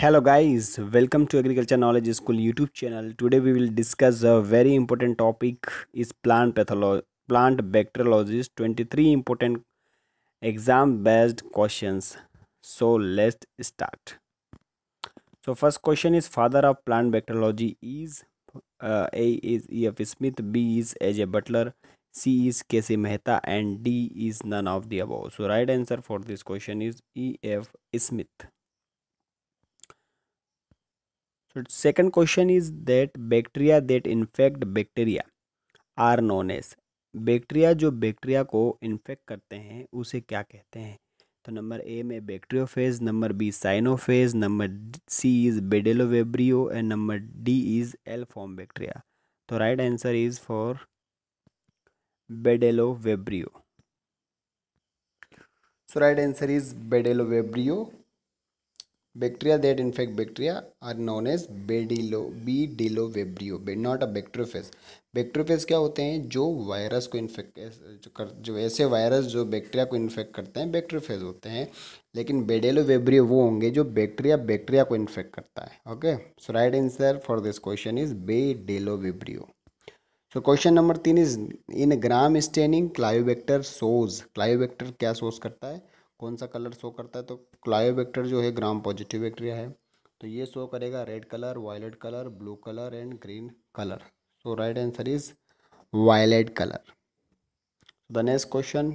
hello guys welcome to agriculture knowledge school youtube channel today we will discuss a very important topic is plant pathology plant bacteriologies 23 important exam based questions so let's start so first question is father of plant bacteriology is uh, a is ef smith b is aj butler c is kc mehta and d is none of the above so right answer for this question is ef smith so second question is that bacteria that infect bacteria are known as bacteria जो bacteria को infect करते हैं उसे क्या कहते हैं तो number A में bacteriophage number B cyanophage number C is bdellovibrio and number D is L form bacteria तो right answer is for bdellovibrio so right answer is bdellovibrio Bacteria that infect bacteria are known as bdello bdellovibrio not a bacteriophage bacteriophage क्या होते हैं जो virus को infect कर जो ऐसे virus जो बैक्टीरिया को इन्फेक्ट करते हैं बैक्ट्रोफेज होते हैं लेकिन बेडेलो वेब्रियो वो होंगे जो बैक्टीरिया बैक्टीरिया को इन्फेक्ट करता है okay so right answer for this question is bdellovibrio so question number तीन is in gram staining clavibacter shows clavibacter क्या सोज करता है कौन सा कलर शो करता है तो क्लायो वेक्टर जो है ग्राम पॉजिटिव बैक्टीरिया है तो ये शो करेगा red colour violet colour blue colour and green colour so right answer is violet colour the next question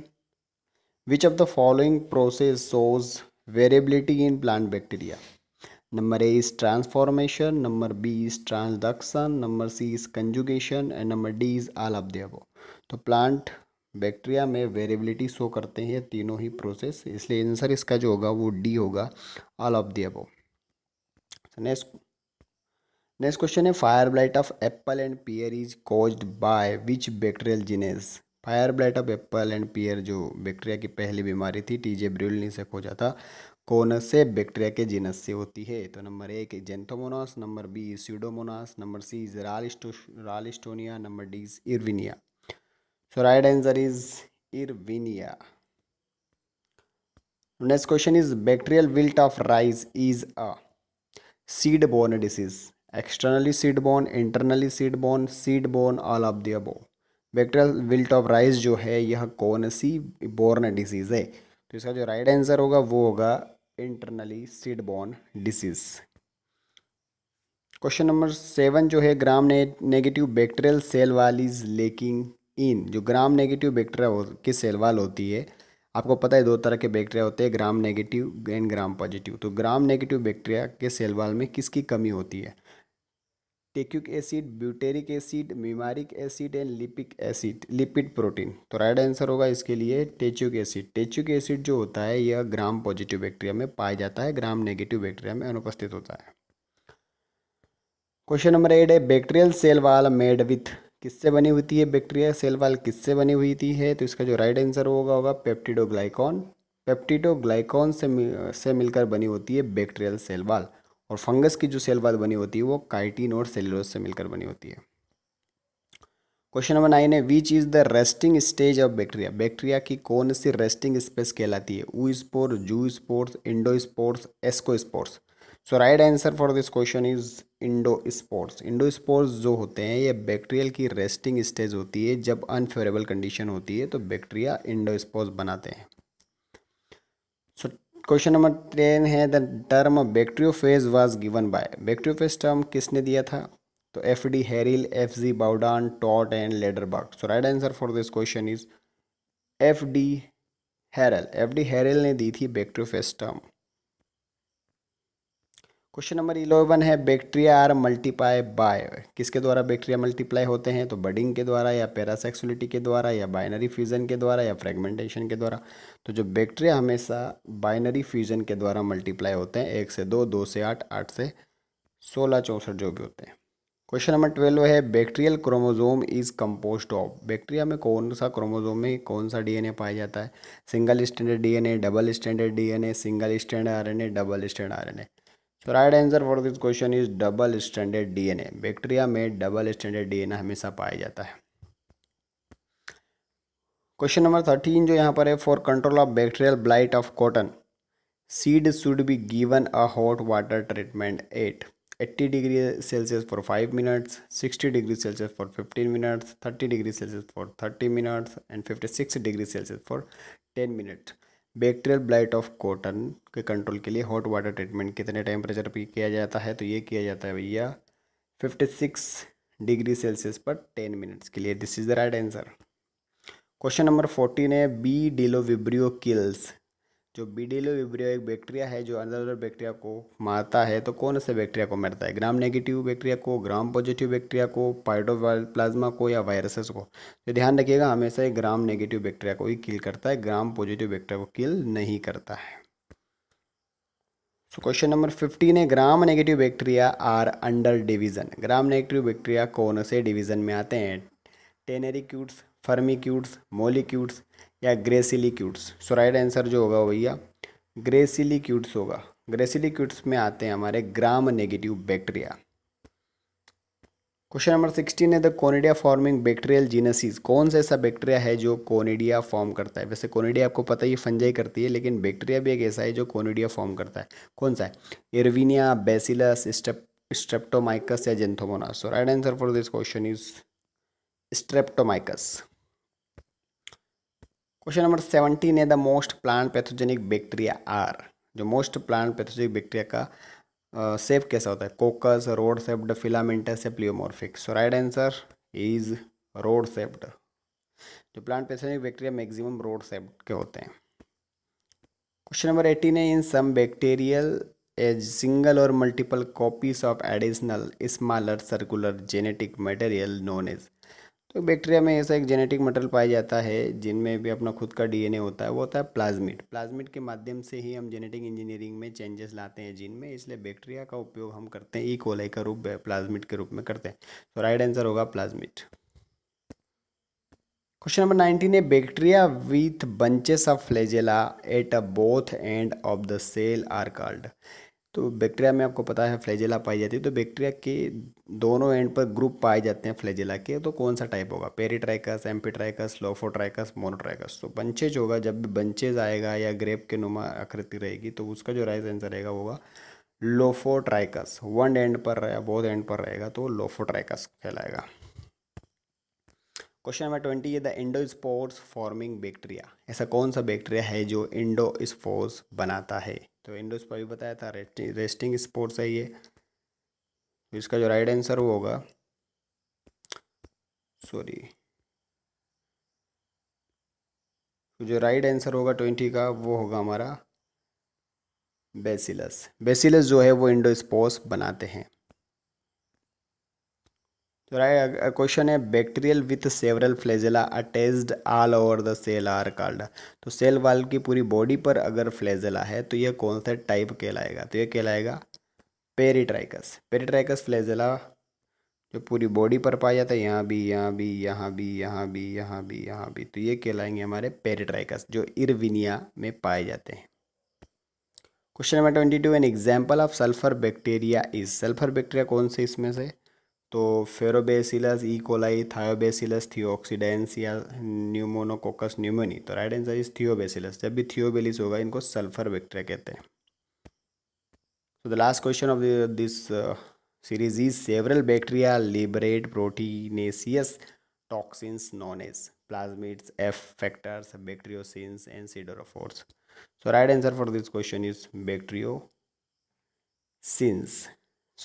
which of the following process shows variability in plant bacteria number A is transformation number B is transduction number C is conjugation and number D is all अब तो plant bacteria में variability show करते हैं ये तीनों ही process इसलिए answer इसका जो होगा वो डी होगा all of the next next question है fire blight of apple and pear is caused by which bacterial genus fire blight of apple and pear जो बैक्टीरिया की पहली बीमारी थी टीजे ब्रिलनी से खोजा था कौन से बैक्टीरिया के जीनस से होती है तो नंबर एक xanthomonas number B pseudomonas number C ralsto ralstonia number D erwinia so right answer is erwinia next question is bacterial wilt of rice is a seed borne disease externally seed borne internally seed borne seed borne all of the above bacterial wilt of rice जो है यह कौन सी born disease है तो इसका जो right answer होगा वो होगा internally seed borne disease question number seven जो है ग्राम ने नेगेटिव बैक्टीरियल सेल वाली लेकिंग इन जो ग्राम नेगेटिव बैक्टीरिया हो की सेलवाल होती है आपको पता है दो तरह के बैक्टीरिया होते हैं gram negative and gram positive तो ग्राम नेगेटिव बैक्टीरिया के सेलवाल में किसकी कमी होती है teichoic acid butyric acid muramic acid and lipic acid lipid protein तो राइट आंसर होगा इसके लिए टेच्यूक एसिड टेच्यूक एसिड जो होता है यह ग्राम पॉजिटिव बैक्टीरिया में पाया जाता है ग्राम नेगेटिव बैक्टीरिया में अनुपस्थित होता है क्वेश्चन नंबर एट है bacterial cell wall made with किससे बनी होती है बैक्टीरिया सेल वाल किससे बनी हुई थी है तो इसका जो राइट आंसर होगा होगा पेप्टिडोग्लाइकॉन पेप्टिडोग्लाइकॉन से से मिलकर बनी होती है बैक्टीरियल सेल वाल और फंगस की जो सेल वाल बनी होती है वो काइटिन और सेलुलोज से मिलकर बनी होती है क्वेश्चन नंबर नाइन है which is the resting stage of bacteria bacteria की कौन सी रेस्टिंग स्पेस कहलाती है oospore zoospores endospores ascospores so right answer for this question is endospores endospores जो होते हैं ये bacterial की रेस्टिंग स्टेज होती है जब अनफेवरेबल कंडीशन होती है तो बैक्टीरिया इंडो स्पोर्ट्स बनाते हैं सो क्वेश्चन नंबर टेन है the term bacteriophage was given by bacteriophage term किसने दिया था तो F D Herelle F G Bawden टॉट and Lederberg so right answer for this question is F D Herelle F D Herelle ने दी थी bacteriophage term question number eleven है bacteria are multiply by किसके द्वारा बैक्टीरिया मल्टीप्लाई होते हैं तो बडिंग के द्वारा या पैरासेक्सुलिटी के द्वारा या बाइनरी फ्यूज़न के द्वारा या फ्रेगमेंटेशन के द्वारा तो जो बैक्टीरिया हमेशा बाइनरी फ्यूज़न के द्वारा मल्टीप्लाई होते हैं एक से दो दो से आठ आठ से सोलह चौंसठ जो भी होते हैं क्वेश्चन नंबर ट्वेल्व है bacterial chromosome is composed of bacteria में कौन सा क्रोमोजोम में कौन सा डीएनए पाया जाता है single standard DNA double standard DNA single standard RNA double stand RNA तो right answer for this question is double standard DNA bacteria में डबल स्टैंडर्ड डीएनए हमेशा पाया जाता है क्वेश्चन नंबर थर्टीन जो यहाँ पर है for control of bacterial blight of cotton seed should be given a hot water treatment at 80 degree Celsius for 5 minutes 60 degree Celsius for 15 minutes 30 degree Celsius for 30 minutes and 56 degree Celsius for 10 minutes bacterial blight of cotton के control के लिए hot water treatment कितने temperature पर किया जाता है तो ये किया जाता है भैया फिफ्टी सिक्स डिग्री सेल्सियस पर टेन मिनट्स के लिए this is the right answer question number fourteen है बी डिलो विब्रियो किल्स जो बीडेलो विब्रियो एक बैक्टीरिया है जो अंदर अंदर बैक्टीरिया को मारता है तो कौन से बैक्टीरिया को मारता है ग्राम नेगेटिव बैक्टीरिया को ग्राम पॉजिटिव बैक्टीरिया को पाइडो प्लाज्मा को या वायरसेस को तो ध्यान रखिएगा हमेशा ये ग्राम नेगेटिव बैक्टीरिया को ही किल करता है ग्राम पॉजिटिव बैक्टीरिया को किल नहीं करता है सो क्वेश्चन नंबर फिफ्टीन है gram negative bacteria are under division gram negative bacteria कौन से डिवीजन में आते हैं टेनेरिक्यूट्स फर्मिक्यूट्स मोलिक्यूट्स या ग्रेसिलिक्यूट्स सो राइट आंसर जो होगा भैया ग्रेसिलिक्यूट्स होगा ग्रेसिलिक्यूट्स में आते हैं हमारे gram negative bacteria question number sixteen है the conidia forming bacterial genus कौन सा ऐसा बैक्टीरिया है जो कोनेडिया फॉर्म करता है वैसे कोनेडिया आपको पता ही फंजाई करती है लेकिन बैक्टीरिया भी एक ऐसा है जो कोनेडिया फॉर्म करता है कौन सा है एरविनिया बेसिलस स्ट्रेप्टोमाइकस या xanthomonas right answer for this question is streptomyces question number seventeen है the most plant pathogenic bacteria are जो मोस्ट प्लांट पैथोजेनिक बैक्टीरिया का सेप uh, कैसा होता है कोकस रोड सेप्ड फिलामेंटस या pleomorphic so right answer is rod shaped जो plant pathogenic bacteria maximum rod shaped के होते हैं क्वेश्चन नंबर एटीन है in some bacterial as single और multiple copies of additional smaller circular genetic material known as तो bacteria में ऐसा एक जेनेटिक मटेरियल पाया जाता है जिनमें भी अपना खुद का डीएनए होता है वो होता है प्लाज्मिड प्लाज्मिड के माध्यम से ही हम जेनेटिक इंजीनियरिंग में चेंजेस लाते हैं जीन में इसलिए बैक्टीरिया का उपयोग हम करते हैं ई कोलाई का रूप प्लाज्मिड के रूप में करते हैं तो राइट आंसर होगा प्लाज्मिड क्वेश्चन नंबर नाइनटीन है bacteria with bunches of flagella at a both end of the cell are called तो बैक्टीरिया में आपको पता है फ्लैजिला पाई जाती है तो बैक्टीरिया के दोनों एंड पर ग्रुप पाए जाते हैं फ्लेजिला के तो कौन सा टाइप होगा पेरीट्राइकस एम्पीट्राइकस लोफोट्राइकस मोनोट्राइकस तो बंचेज होगा जब भी बंचेज आएगा या ग्रेप के नुमा आकृति रहेगी तो उसका जो राइट आंसर रहेगा होगा लोफोट्राइकस वन एंड पर रहेगा बहुत एंड पर रहेगा तो लोफोट्राइकस कहलाएगा क्वेश्चन नंबर ट्वेंटी है द इंडो फॉर्मिंग बैक्टीरिया ऐसा कौन सा बैक्टीरिया है जो इंडो स्पोर्स बनाता है तो विंडोज़ पर भी बताया था रेस्टिंग रेस्टिंग स्पोर्ट्स है ये तो इसका जो राइट आंसर वो होगा सॉरी तो जो राइट आंसर होगा ट्वेंटी का वो होगा हमारा बेसिलस बेसिलस जो है वो इंडो स्पोर्स बनाते हैं तो राइट क्वेश्चन है bacterial with several flagella attached all over the cell are called तो सेल वाल की पूरी बॉडी पर अगर फ्लेजेला है तो यह कौन सा टाइप कहलाएगा तो यह कहलाएगा पेरीट्राइकस पेरीट्राइकस फ्लेजेला जो पूरी बॉडी पर पाया जाता है यहाँ भी यहाँ भी यहाँ भी यहाँ भी यहाँ भी यहाँ भी तो ये कहलाएंगे हमारे पेरीट्राइकस जो इरविनिया में पाए जाते हैं question number twenty two an example of sulphur bacteria is sulphur bacteria कौन से इसमें से तो फेरोबेसिलस इकोलाई थायोबेसिलस थियोक्सीडेंस या न्यूमोनोकोकस न्यूमोनी तो राइट आंसर इज थियोबेसिलस जब भी थियोबेलिस होगा इनको सल्फर वेक्टर कहते हैं so the last question of this series is several bacteria liberate proteinaceous toxins known as plasmids F factors bacteriocins and siderophores so right answer for this question is bacteriocins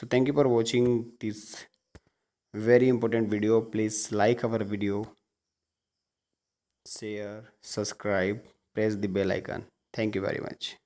so thank you for watching this very important video please like our video share subscribe press the bell icon thank you very much